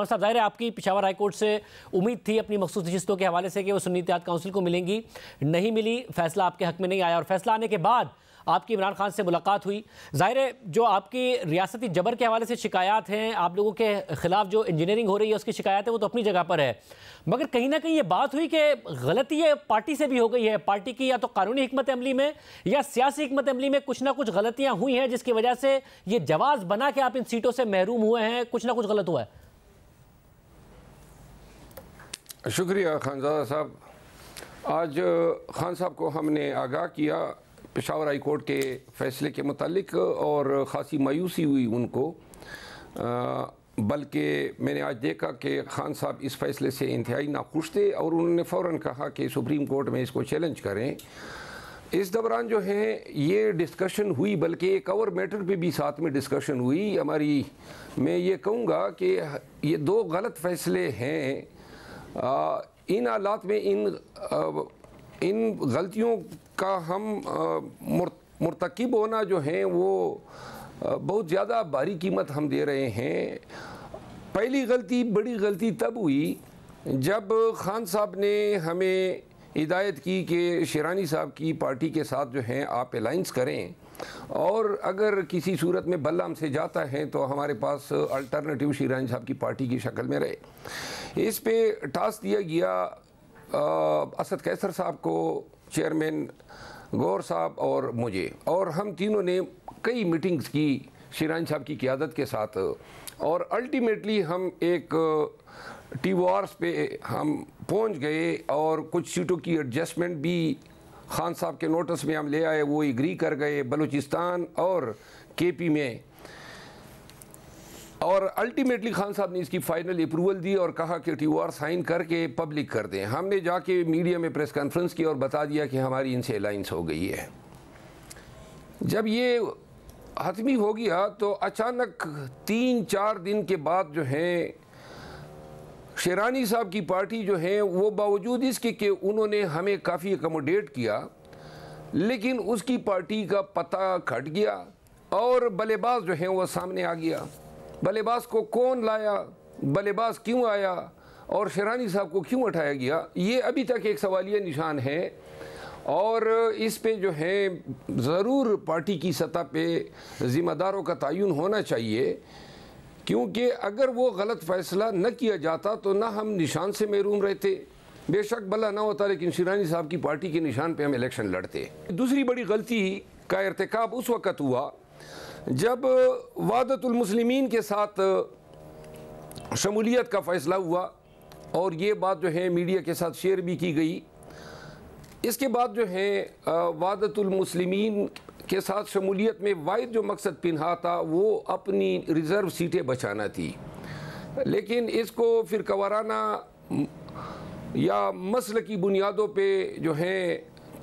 मौलाना साहब जाहिर है आपकी पिशावर हाईकोर्ट से उम्मीद थी अपनी मखसूस नशस्तों के हवाले से कि वो सुन्नी इतिहाद काउंसिल को मिलेंगी नहीं मिली फैसला आपके हक में नहीं आया और फैसला आने के बाद आपकी इमरान खान से मुलाकात हुई जाहिर है जो आपकी रियासती जबर के हवाले से शिकायत हैं आप लोगों के ख़िलाफ़ जो इंजीनियरिंग हो रही है उसकी शिकायत है वो तो अपनी जगह पर है मगर कहीं ना कहीं ये बात हुई कि गलती है पार्टी से भी हो गई है पार्टी की या तो कानूनी हमत अमली में या सियासी हमत अमली में कुछ ना कुछ गलतियाँ हुई हैं जिसकी वजह से ये जवाब बना के आप इन सीटों से महरूम हुए हैं कुछ ना कुछ गलत हुआ है शुक्रिया खानजादा साहब आज खान साहब को हमने आगाह किया पेशावर हाई कोर्ट के फैसले के मतलब और ख़ासी मायूसी हुई उनको बल्कि मैंने आज देखा कि खान साहब इस फैसले से इंतहाई नाखुश थे और उन्होंने फ़ौर कहा कि सुप्रीम कोर्ट में इसको चैलेंज करें इस दौरान जो है ये डिस्कशन हुई बल्कि एक और मैटर पे भी साथ में डिस्कशन हुई हमारी मैं ये कहूँगा कि ये दो गलत फैसले हैं आ, इन हालात में इन आ, इन गलतियों का हम मरतकब होना जो हैं वो बहुत ज़्यादा भारी कीमत हम दे रहे हैं पहली गलती बड़ी गलती तब हुई जब खान साहब ने हमें हिदायत की कि शेरानी साहब की पार्टी के साथ जो हैं आप अलाइंस करें और अगर किसी सूरत में बल्ला हमसे जाता है तो हमारे पास अल्टरनेटिव शीरान साहब की पार्टी की शक्ल में रहे इस पे टास्क दिया गया असद कैसर साहब को चेयरमैन गौर साहब और मुझे और हम तीनों ने कई मीटिंग्स की शिरान साहब की क्यादत के साथ और अल्टीमेटली हम एक टी वार्स पे हम पहुंच गए और कुछ सीटों की एडजस्टमेंट भी खान साहब के नोटिस में हम ले आए वो एग्री कर गए बलूचिस्तान और के पी में और अल्टीमेटली खान साहब ने इसकी फ़ाइनल अप्रूवल दी और कहा कि टी साइन करके पब्लिक कर दें हमने जाके मीडिया में प्रेस कॉन्फ्रेंस की और बता दिया कि हमारी इनसे अलाइंस हो गई है जब ये हतमी हो गया हाँ, तो अचानक तीन चार दिन के बाद जो हैं शेरानी साहब की पार्टी जो है वो बावजूद इसके कि उन्होंने हमें काफ़ी एकोमोडेट किया लेकिन उसकी पार्टी का पता खट गया और बल्लेबाज जो है वह सामने आ गया बल्लेबाज को कौन लाया बल्लेबाज क्यों आया और शेरानी साहब को क्यों उठाया गया ये अभी तक एक सवालिया निशान है और इस पे जो है ज़रूर पार्टी की सतह पे ज़िम्मेदारों का तयन होना चाहिए क्योंकि अगर वो गलत फ़ैसला न किया जाता तो ना हम निशान से महरूम रहते बेशक भला ना होता लेकिन शिरानी साहब की पार्टी के निशान पे हम इलेक्शन लड़ते दूसरी बड़ी गलती का irtikab उस वक़्त हुआ जब वादतुलमसलिमिन के साथ शमूलियत का फ़ैसला हुआ और ये बात जो है मीडिया के साथ शेयर भी की गई इसके बाद जो है वादतुलमसलिमिन के साथ शमूलियत में वाद जो मकसद पिन्हा था वो अपनी रिज़र्व सीटें बचाना थी लेकिन इसको फिर कवाराना या मसल की बुनियादों पर जो हैं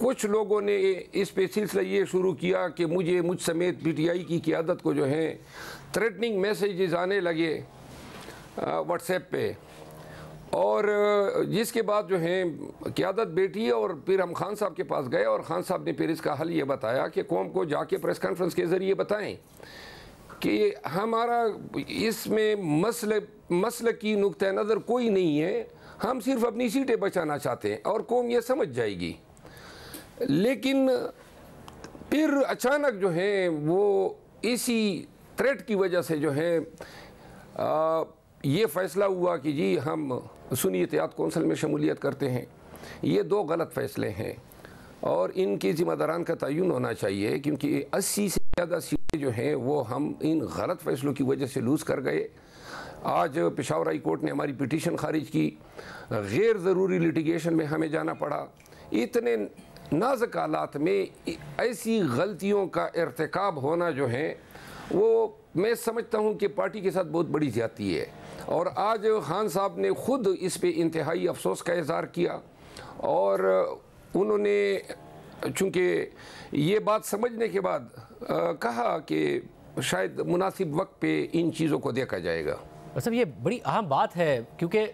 कुछ लोगों ने इस पे सिलसिला ये शुरू किया कि मुझे मुझ समेत पीटीआई की क्यादत को जो है थ्रेटनिंग मैसेजेस आने लगे व्हाट्सएप पे और जिसके बाद जो है क्यादत बेटी और फिर हम खान साहब के पास गए और खान साहब ने फिर इसका हल ये बताया कि कौम को जाके प्रेस कॉन्फ्रेंस के ज़रिए बताएं कि हमारा इसमें मसल मसल की नुक़ नज़र कोई नहीं है हम सिर्फ अपनी सीटें बचाना चाहते हैं और कौम ये समझ जाएगी लेकिन फिर अचानक जो है वो इसी थ्रेट की वजह से जो है आ, ये फ़ैसला हुआ कि जी हम सुनी एहतियात कौंसिल में शमूलियत करते हैं ये दो गलत फ़ैसले हैं और इनके ज़िम्मेदारान का तयन होना चाहिए क्योंकि अस्सी से ज़्यादा सीटें जो हैं वो हम इन गलत फ़ैसलों की वजह से लूज़ कर गए आज पिशावर हाई कोर्ट ने हमारी पिटीशन खारिज की गैर ज़रूरी लिटिगेशन में हमें जाना पड़ा इतने नाज़क हालात में ऐसी गलतियों का इरतकब होना जो है वो मैं समझता हूँ कि पार्टी के साथ बहुत बड़ी ज़्यादती है और आज खान साहब ने ख़ुद इस पर इंतहाई अफसोस का इजहार किया और उन्होंने चूँकि ये बात समझने के बाद आ, कहा कि शायद मुनासिब वक्त पे इन चीज़ों को देखा जाएगा सब अच्छा, ये बड़ी अहम बात है क्योंकि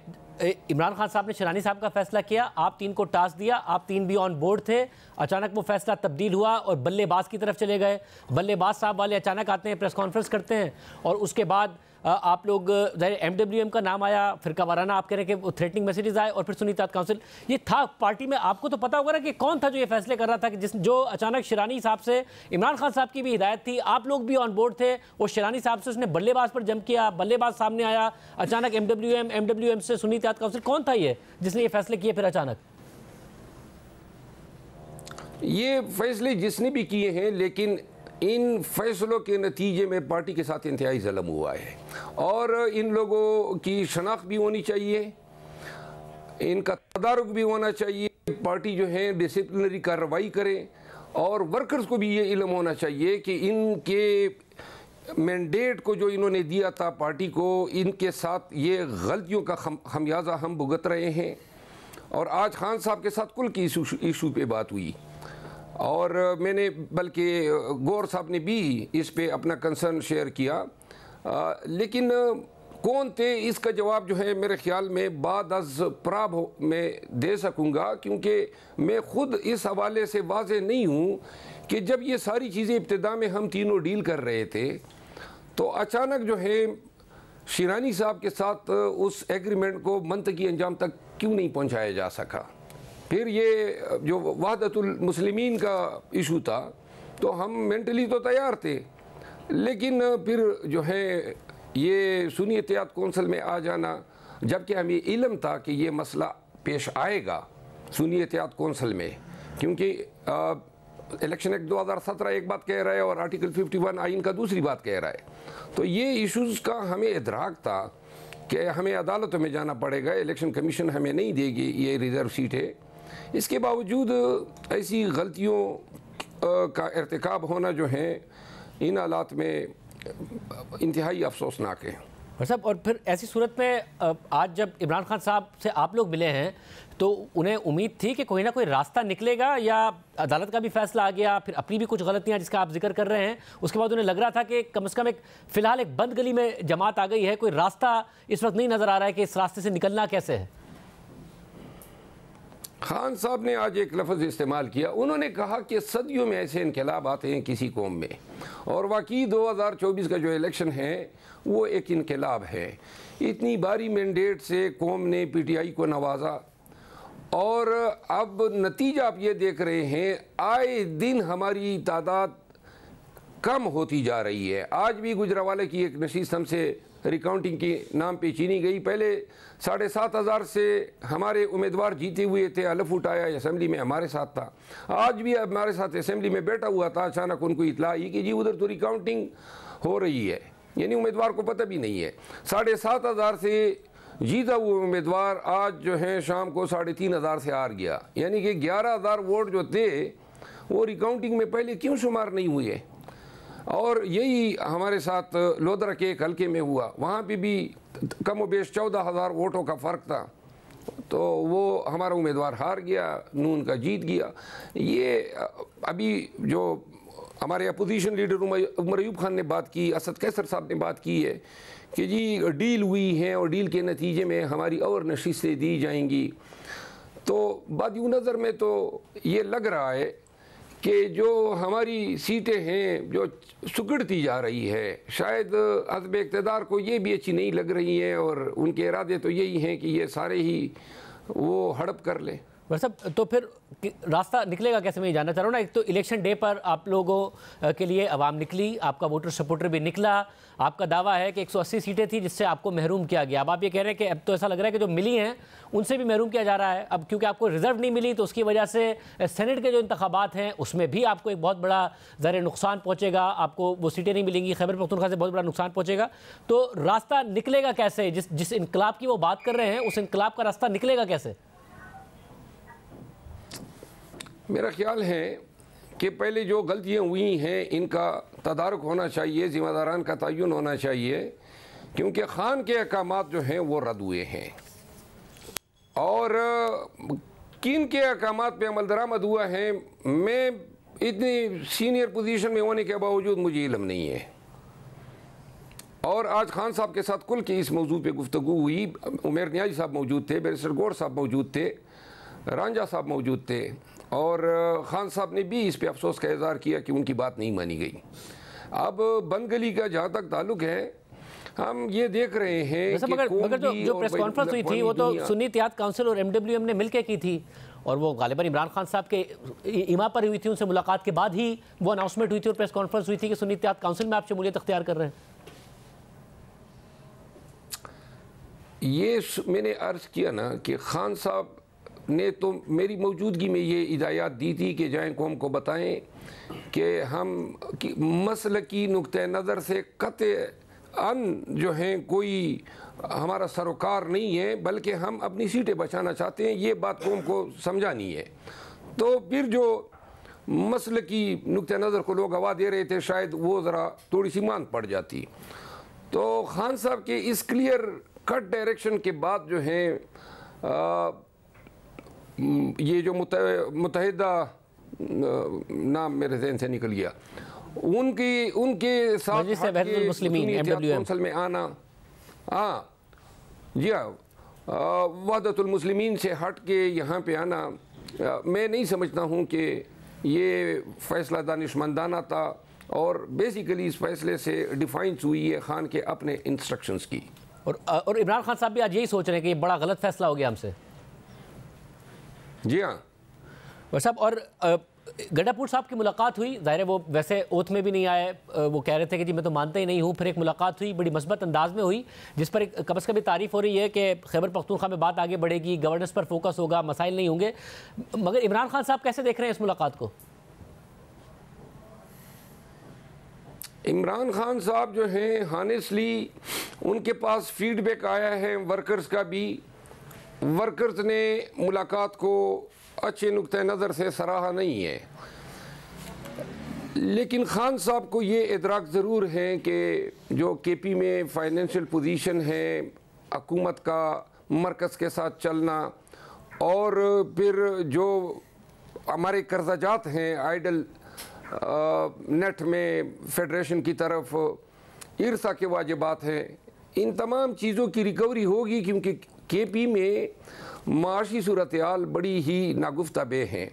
इमरान खान साहब ने शरानी साहब का फैसला किया आप तीन को टास्क दिया आप तीन भी ऑन बोर्ड थे अचानक वो फैसला तब्दील हुआ और बल्लेबाज की तरफ चले गए बल्लेबाज साहब वाले अचानक आते हैं प्रेस कॉन्फ्रेंस करते हैं और उसके बाद आप लोग एम डब्ल्यू एम का नाम आया फिर वाराना आप कह रहे हैं कि थ्रेटनिंग मैसेजेस आए और फिर सुनीता काउंसिल ये था पार्टी में आपको तो पता होगा ना कि कौन था जो ये फैसले कर रहा था कि जिस जो अचानक शिरानी साहब से इमरान खान साहब की भी हिदायत थी आप लोग भी ऑन बोर्ड थे वो शिरानी साहब से उसने बल्लेबाज पर जम किया बल्लेबाज सामने आया अचानक M W M M W M से सुनीता काउंसिल कौन था ये जिसने ये फैसले किए फिर अचानक ये फैसले जिसने भी किए हैं लेकिन इन फैसलों के नतीजे में पार्टी के साथ इंतहाई ज़लम हुआ है और इन लोगों की शनाख्त भी होनी चाहिए इनका तदारक भी होना चाहिए पार्टी जो है डिसिप्लिनरी कार्रवाई करे और वर्कर्स को भी ये इलम होना चाहिए कि इनके मैंडेट को जो इन्होंने दिया था पार्टी को इनके साथ ये गलतियों का खमियाजा हम भुगत रहे हैं और आज खान साहब के साथ कुल की इशू पे बात हुई और मैंने बल्कि गौर साहब ने भी इस पे अपना कंसर्न शेयर किया आ, लेकिन कौन थे इसका जवाब जो है मेरे ख्याल में बाद अज प्राब में दे सकूंगा क्योंकि मैं ख़ुद इस हवाले से वाज नहीं हूँ कि जब ये सारी चीज़ें इब्तदा में हम तीनों डील कर रहे थे तो अचानक जो है शिरानी साहब के साथ उस एग्रीमेंट को की अंजाम तक क्यों नहीं पहुँचाया जा सका फिर ये जो वहादतुलमसलिमिन का इशू था तो हम मेंटली तो तैयार थे लेकिन फिर जो है ये सुनी एहतियात कौंसल में आ जाना जबकि हमें इलम था कि ये मसला पेश आएगा सुनी एहतियात कौंसल में क्योंकि इलेक्शन एक्ट दो हज़ार सत्रह एक बात कह रहा है और आर्टिकल फिफ्टी वन आइन का दूसरी बात कह रहा है तो ये इशूज़ का हमें इधराक था कि हमें अदालतों में जाना पड़ेगा इलेक्शन कमीशन हमें नहीं देगी ये रिज़र्व सीट है इसके बावजूद ऐसी गलतियों का irtikab होना जो है इन हालात में इंतहाई अफसोसनाक है सब और फिर ऐसी सूरत में आज जब इमरान खान साहब से आप लोग मिले हैं तो उन्हें उम्मीद थी कि कोई ना कोई रास्ता निकलेगा या अदालत का भी फैसला आ गया फिर अपनी भी कुछ गलतियां जिसका आप जिक्र कर रहे हैं उसके बाद उन्हें लग रहा था कि कम से कम एक फ़िलहाल एक बंद गली में जमात आ गई है कोई रास्ता इस वक्त नहीं नज़र आ रहा है कि इस रास्ते से निकलना कैसे है खान साहब ने आज एक लफ्ज़ इस्तेमाल किया उन्होंने कहा कि सदियों में ऐसे इनकलाब आते हैं किसी कौम में और वाकई 2024 का जो इलेक्शन है वो एक इनकलाब है इतनी बारी मैंडेट से कौम ने पी टी आई को नवाजा और अब नतीजा आप ये देख रहे हैं आए दिन हमारी तादाद कम होती जा रही है आज भी गुजरावाले की एक नशीस हमसे रिकाउंटिंग के नाम पे चीनी गई पहले साढ़े सात हज़ार से हमारे उम्मीदवार जीते हुए थे हलफ उठाया असम्बली में हमारे साथ था आज भी हमारे साथ असम्बली में बैठा हुआ था अचानक उनको इतला आई कि जी उधर तो रिकाउंटिंग हो रही है यानी उम्मीदवार को पता भी नहीं है साढ़े सात हज़ार से जीता हुआ उम्मीदवार आज जो है शाम को साढ़े तीन हज़ार से हार गया यानी कि ग्यारह हज़ार वोट जो थे वो रिकाउंटिंग में पहले क्यों शुमार नहीं हुए और यही हमारे साथ लोदरा के एक हल्के में हुआ वहाँ पर भी कम वेश चौदह हज़ार वोटों का फ़र्क था तो वो हमारा उम्मीदवार हार गया नून का जीत गया ये अभी जो हमारे अपोजिशन लीडर उमर अयूब खान ने बात की असद कैसर साहब ने बात की है कि जी डील हुई है और डील के नतीजे में हमारी और नशीसें दी जाएंगी तो बाद नज़र में तो ये लग रहा है कि जो हमारी सीटें हैं जो सुगड़ती जा रही है शायद अदब इकतदार को ये भी अच्छी नहीं लग रही है और उनके इरादे तो यही हैं कि ये सारे ही वो हड़प कर लें साहब तो फिर रास्ता निकलेगा कैसे मैं जानना चाह रहा हूँ ना एक तो इलेक्शन डे पर आप लोगों के लिए आवाम निकली आपका वोटर सपोर्टर भी निकला आपका दावा है कि 180 सीटें थी जिससे आपको महरूम किया गया अब आप ये कह रहे हैं कि अब तो ऐसा लग रहा है कि जो मिली हैं उनसे भी महरूम किया जा रहा है अब क्योंकि आपको रिजर्व नहीं मिली तो उसकी वजह से सेनेट के जो इंतबात हैं उसमें भी आपको एक बहुत बड़ा ज़र नुकसान पहुँचेगा आपको वो सीटें नहीं मिलेंगी खैबर पख्तनखा से बहुत बड़ा नुकसान पहुँचेगा तो रास्ता निकलेगा कैसे जिस जिस इनकलाब की वो बात कर रहे हैं उस इनकलाब का रास्ता निकलेगा कैसे मेरा ख्याल है कि पहले जो गलतियाँ हुई हैं इनका तदारक होना चाहिए ज़िम्मेदारान का तयन होना चाहिए क्योंकि ख़ान के अहकाम जो हैं वो रद्द हुए हैं और किन के अहकाम पर अमल दरामद हुआ है मैं इतनी सीनियर पोजीशन में होने के बावजूद मुझे इलम नहीं है और आज खान साहब के साथ कुल की इस मौजू पर गुफ्तु हुई उमेर न्याजी साहब मौजूद थे बैरिस्टर गौर साहब मौजूद थे रांझा साहब मौजूद थे और ख़ान साहब ने भी इस पर अफसोस का इजहार किया कि उनकी बात नहीं मानी गई अब बंद गली का जहाँ तक ताल्लुक है हम ये देख रहे हैं कि मगर, मगर जो, जो प्रेस कॉन्फ्रेंस हुई थी वो तो सुन्नी याद काउंसिल और एमडब्ल्यूएम ने मिलकर की थी और वो गालिबा इमरान खान साहब के इमा पर हुई थी उनसे मुलाकात के बाद ही वो अनाउंसमेंट हुई थी और प्रेस कॉन्फ्रेंस हुई थी कि सुन्नी याद काउंसिल में आप शमूलियत अख्तियार कर रहे हैं ये मैंने अर्ज़ किया ना कि खान साहब ने तो मेरी मौजूदगी में ये हिदायत दी थी कि जाए कौम को बताएँ कि हम कि मसल की नुक़ नज़र से कत अन जो हैं कोई हमारा सरोकार नहीं है बल्कि हम अपनी सीटें बचाना चाहते हैं ये बात कौम को समझानी है तो फिर जो मसल की नुक़ नज़र को लोग हवा दे रहे थे शायद वो ज़रा थोड़ी सी मान पड़ जाती तो खान साहब के इस क्लियर कट डायरेक्शन के बाद जो हैं ये जो मुतहदा नाम मेरे जहन से निकल गया उनकी उनके साथ कौंसल में आना हाँ जी हाँ वहदतुलमसलिमिन से हट के यहाँ पे आना आ, मैं नहीं समझता हूँ कि ये फ़ैसला दानिशमंदाना था और बेसिकली इस फैसले से डिफाइंस हुई है खान के अपने इंस्ट्रक्शंस की और और इमरान खान साहब भी आज यही सोच रहे हैं कि ये बड़ा गलत फैसला हो गया हमसे जी हाँ भाई साहब और गड्डापुर साहब की मुलाकात हुई ज़ाहिर है वो वैसे ओथ में भी नहीं आए वो कह रहे थे कि जी मैं तो मानता ही नहीं हूँ फिर एक मुलाकात हुई बड़ी मस्बत अंदाज में हुई जिस पर कम अज़ कम तारीफ हो रही है कि खैबर पख्तूनख्वा में बात आगे बढ़ेगी गवर्नेंस पर फोकस होगा मसाइल नहीं होंगे मगर इमरान खान साहब कैसे देख रहे हैं इस मुलाकात को इमरान खान साहब जो हैं हानेसली उनके पास फीडबैक आया है वर्कर्स का भी वर्कर्स ने मुलाकात को अच्छे नुक़ नज़र से सराहा नहीं है लेकिन खान साहब को ये इदराक ज़रूर है कि जो के पी में फाइनेंशियल पोजीशन है हकूमत का मरकज़ के साथ चलना और फिर जो हमारे कर्जाजात हैं आइडल नेट में फेडरेशन की तरफ इर्सा के वाजिबात हैं इन तमाम चीज़ों की रिकवरी होगी क्योंकि के पी में माशी सूरत बड़ी ही नागुफ्ता बे हैं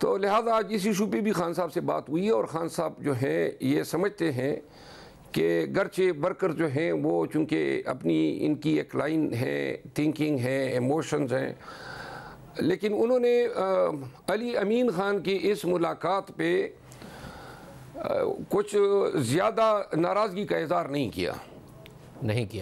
तो लिहाजा आज इस इशू पर भी खान साहब से बात हुई है और ख़ान साहब जो हैं ये समझते हैं कि गरचे वर्कर जो हैं वो चूँकि अपनी इनकी एक लाइन है थिंकिंग है इमोशंस हैं लेकिन उन्होंने अली अमीन ख़ान की इस मुलाकात पे कुछ ज़्यादा नाराज़गी का इजहार नहीं किया नहीं किया